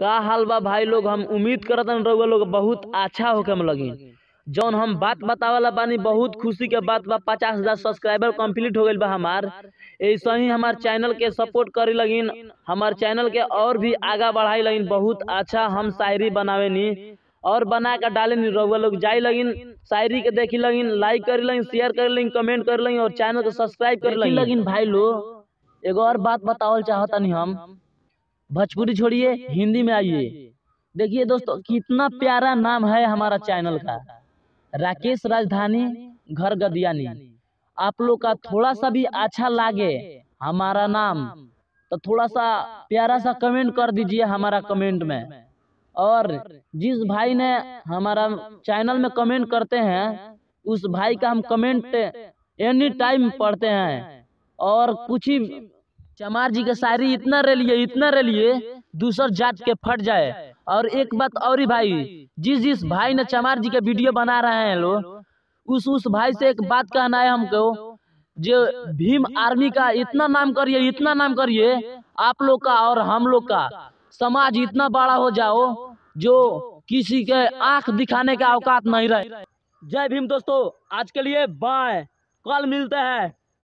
का हाल बा भाई लोग हम उम्मीद करतन रउआ लोग बहुत अच्छा होके हम लगिन जौन हम बात बतावला बानी बहुत खुशी के बात बा पचास हज़ार सब्सक्राइबर कम्प्लीट हो गई बा हमार ऐसे ही हमार चैनल के सपोर्ट करे लगी हमार चैनल के और भी आगा बढ़ाई लगिन बहुत अच्छा हम शायरी बनावे नी और बना कर डाले नी रउआ लोग जाए लगिन शायरी के देखी लगिन लाइक करे लगिन शेयर करे लगिन कमेंट कर लगिन और चैनल को सब्सक्राइब करे लगिन भाई लोग एगो और बात बतावल चाहतनी हम भोजपुरी छोड़िए हिंदी में आइए देखिए दोस्तों कितना प्यारा नाम है हमारा चैनल का राकेश राजधानी घर गदियानी आप लोग का थोड़ा सा भी अच्छा लागे हमारा नाम तो थोड़ा सा प्यारा सा कमेंट कर दीजिए हमारा कमेंट में और जिस भाई ने हमारा चैनल में कमेंट करते हैं उस भाई का हम कमेंट एनी टाइम पढ़ते हैं और कुछ ही चमार जी के शायरी इतना रेलिए इतना रेलिए दूसर जात के फट जाए और एक बात और भाई जिस जिस भाई ने चमार जी के वीडियो बना रहे हैं लोग उस उस भाई से एक बात कहना है हमको जो भीम आर्मी का इतना नाम करिए इतना नाम करिए आप लोग का और हम लोग का समाज इतना बड़ा हो जाओ जो किसी के आंख दिखाने का औकात नहीं रहे जय भीम दोस्तों आज के लिए बाय कल मिलते हैं